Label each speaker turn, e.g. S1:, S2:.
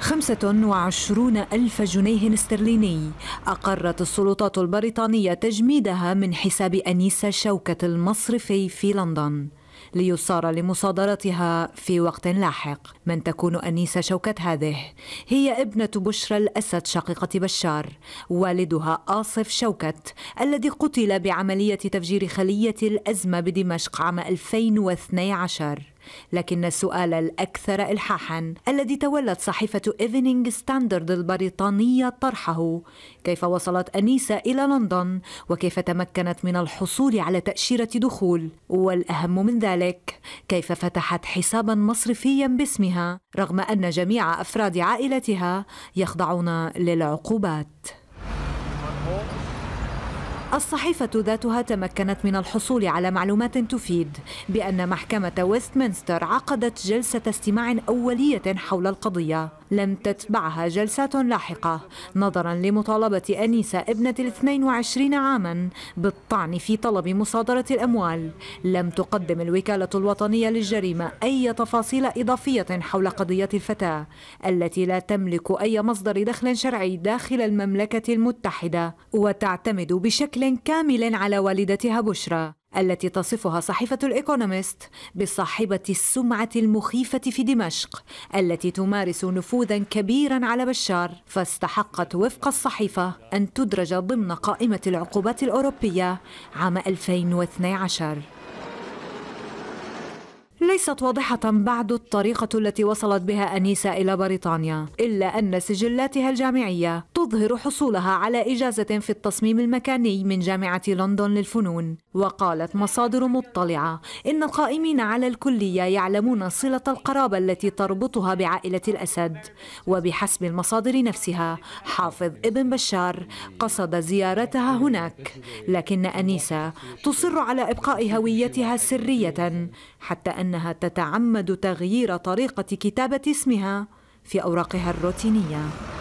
S1: خمسة وعشرون ألف جنيه استرليني أقرت السلطات البريطانية تجميدها من حساب أنيسة شوكة المصرفي في لندن ليصار لمصادرتها في وقت لاحق من تكون أنيسة شوكت هذه هي ابنة بشرى الأسد شقيقة بشار والدها آصف شوكت الذي قتل بعملية تفجير خلية الأزمة بدمشق عام 2012 لكن السؤال الأكثر إلحاحا الذي تولت صحيفة إيفنينج ستاندرد البريطانية طرحه كيف وصلت أنيسة إلى لندن وكيف تمكنت من الحصول على تأشيرة دخول والأهم من ذلك كيف فتحت حسابا مصرفيا باسمها رغم أن جميع أفراد عائلتها يخضعون للعقوبات الصحيفة ذاتها تمكنت من الحصول على معلومات تفيد بأن محكمة ويستمنستر عقدت جلسة استماع أولية حول القضية لم تتبعها جلسات لاحقة نظرا لمطالبة أنيسة ابنة ال 22 عاما بالطعن في طلب مصادرة الأموال لم تقدم الوكالة الوطنية للجريمة أي تفاصيل إضافية حول قضية الفتاة التي لا تملك أي مصدر دخل شرعي داخل المملكة المتحدة وتعتمد بشكل كامل على والدتها بشرى التي تصفها صحيفة الإيكونوميست بصاحبة السمعة المخيفة في دمشق التي تمارس نفوذا كبيرا على بشار فاستحقت وفق الصحيفة أن تدرج ضمن قائمة العقوبات الأوروبية عام 2012 ليست واضحة بعد الطريقة التي وصلت بها أنيسة إلى بريطانيا إلا أن سجلاتها الجامعية تظهر حصولها على إجازة في التصميم المكاني من جامعة لندن للفنون وقالت مصادر مطلعة إن القائمين على الكلية يعلمون صلة القرابة التي تربطها بعائلة الأسد وبحسب المصادر نفسها حافظ ابن بشار قصد زيارتها هناك لكن أنيسة تصر على إبقاء هويتها سرية حتى أنها تتعمد تغيير طريقة كتابة اسمها في أوراقها الروتينية